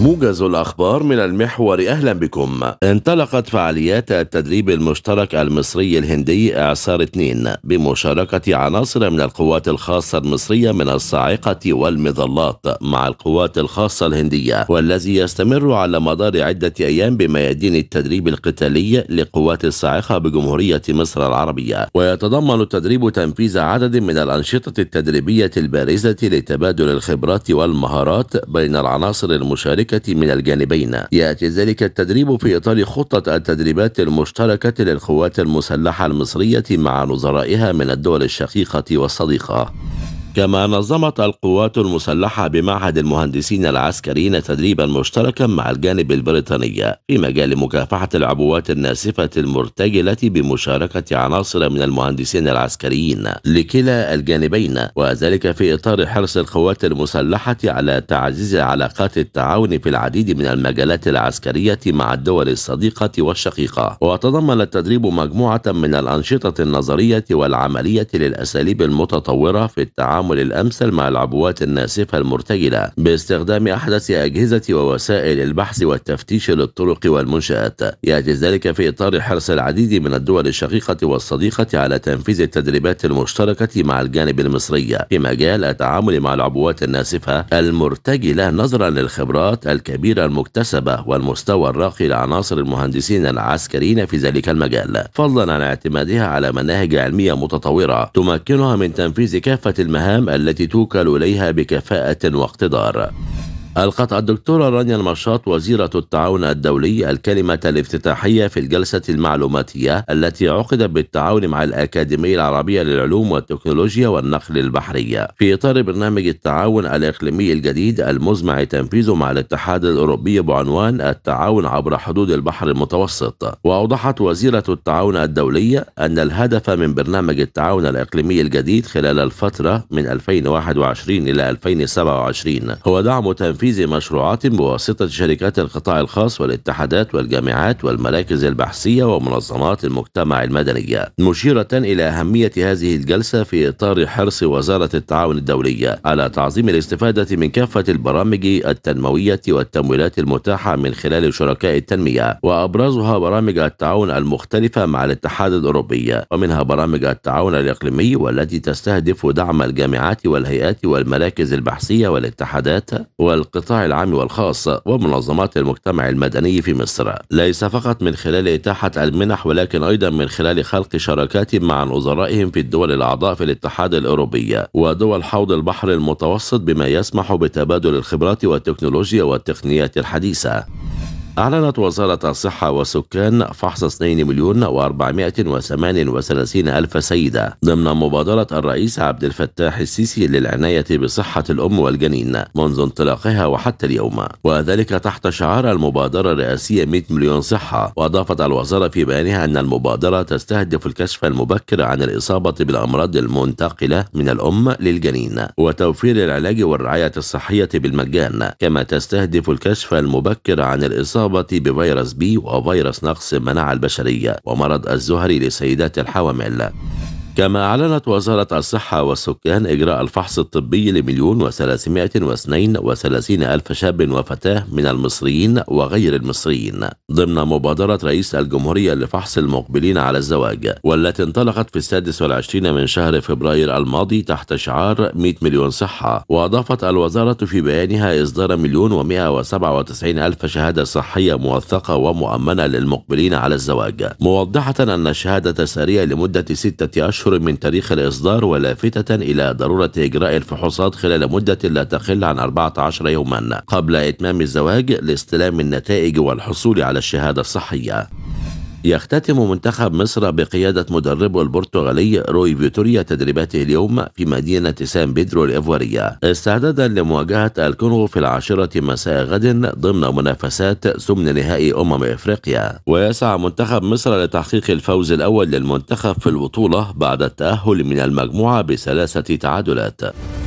موجز الأخبار من المحور أهلا بكم انطلقت فعاليات التدريب المشترك المصري الهندي إعصار 2 بمشاركة عناصر من القوات الخاصة المصرية من الصاعقة والمظلات مع القوات الخاصة الهندية والذي يستمر على مدار عدة أيام بميادين التدريب القتالي لقوات الصاعقة بجمهورية مصر العربية ويتضمن التدريب تنفيذ عدد من الأنشطة التدريبية البارزة لتبادل الخبرات والمهارات بين العناصر المشاركة الشركة من الجانبين يأتي ذلك التدريب في إطار خطة التدريبات المشتركة للقوات المسلحة المصرية مع نظرائها من الدول الشقيقة والصديقة كما نظمت القوات المسلحة بمعهد المهندسين العسكريين تدريبا مشتركا مع الجانب البريطاني في مجال مكافحة العبوات الناسفة المرتجلة بمشاركة عناصر من المهندسين العسكريين لكلا الجانبين وذلك في إطار حرص القوات المسلحة على تعزيز علاقات التعاون في العديد من المجالات العسكرية مع الدول الصديقة والشقيقة وتضمن التدريب مجموعة من الأنشطة النظرية والعملية للأساليب المتطورة في التعاون التعامل الأمثل مع العبوات الناسفة المرتجلة باستخدام أحدث أجهزة ووسائل البحث والتفتيش للطرق والمنشآت يأتي ذلك في إطار حرص العديد من الدول الشقيقة والصديقة على تنفيذ التدريبات المشتركة مع الجانب المصري في مجال التعامل مع العبوات الناسفة المرتجلة نظرا للخبرات الكبيرة المكتسبة والمستوى الراقي لعناصر المهندسين العسكريين في ذلك المجال فضلا عن اعتمادها على مناهج علمية متطورة تمكنها من تنفيذ كافة المهام المهام التي توكل إليها بكفاءة واقتدار ألقت الدكتورة رانيا المشاط وزيرة التعاون الدولي الكلمة الافتتاحية في الجلسة المعلوماتية التي عقدت بالتعاون مع الأكاديمية العربية للعلوم والتكنولوجيا والنقل البحرية في إطار برنامج التعاون الإقليمي الجديد المزمع تنفيذه مع الاتحاد الأوروبي بعنوان التعاون عبر حدود البحر المتوسط وأوضحت وزيرة التعاون الدولي أن الهدف من برنامج التعاون الإقليمي الجديد خلال الفترة من 2021 إلى 2027 هو دعم تنفيذ تنفيذ مشروعات بواسطة شركات القطاع الخاص والاتحادات والجامعات والمراكز البحثية ومنظمات المجتمع المدنية مشيرة إلى أهمية هذه الجلسة في إطار حرص وزارة التعاون الدولية على تعظيم الاستفادة من كافة البرامج التنموية والتمويلات المتاحة من خلال شركاء التنمية وأبرزها برامج التعاون المختلفة مع الاتحاد الأوروبي ومنها برامج التعاون الإقليمي والتي تستهدف دعم الجامعات والهيئات والمراكز البحثية والاتحادات وال القطاع العام والخاص ومنظمات المجتمع المدني في مصر ليس فقط من خلال إتاحة المنح ولكن أيضا من خلال خلق شراكات مع نظرائهم في الدول الأعضاء في الاتحاد الأوروبي ودول حوض البحر المتوسط بما يسمح بتبادل الخبرات والتكنولوجيا والتقنيات الحديثة أعلنت وزارة الصحة والسكان فحص 2 مليون و438 ألف سيدة ضمن مبادرة الرئيس عبد الفتاح السيسي للعناية بصحة الأم والجنين منذ انطلاقها وحتى اليوم وذلك تحت شعار المبادرة الرئاسية 100 مليون صحة وأضافت الوزارة في بيانها أن المبادرة تستهدف الكشف المبكر عن الإصابة بالأمراض المنتقلة من الأم للجنين وتوفير العلاج والرعاية الصحية بالمجان كما تستهدف الكشف المبكر عن الإصابة الإصابة بفيروس بي وفيروس نقص المناعة البشرية ومرض الزهري لسيدات الحوامل كما أعلنت وزارة الصحة والسكان إجراء الفحص الطبي لمليون وثلاثمائة واثنين وثلاثين ألف شاب وفتاة من المصريين وغير المصريين ضمن مبادرة رئيس الجمهورية لفحص المقبلين على الزواج والتي انطلقت في السادس والعشرين من شهر فبراير الماضي تحت شعار 100 مليون صحة وأضافت الوزارة في بيانها إصدار مليون ومائة وسبعة وتسعين ألف شهادة صحية موثقة ومؤمنة للمقبلين على الزواج موضحة أن الشهادة سارية لمدة ستة أشهر أشهر من تاريخ الإصدار ولافتة إلى ضرورة إجراء الفحوصات خلال مدة لا تقل عن 14 يوما قبل إتمام الزواج لاستلام النتائج والحصول على الشهادة الصحية يختتم منتخب مصر بقيادة مدربه البرتغالي روي فيتوريا تدريباته اليوم في مدينة سان بيدرو الإفوارية استعدادا لمواجهة الكونغو في العاشرة مساء غد ضمن منافسات ثمن نهائي أمم إفريقيا ويسعى منتخب مصر لتحقيق الفوز الأول للمنتخب في البطولة بعد التأهل من المجموعة بثلاثة تعادلات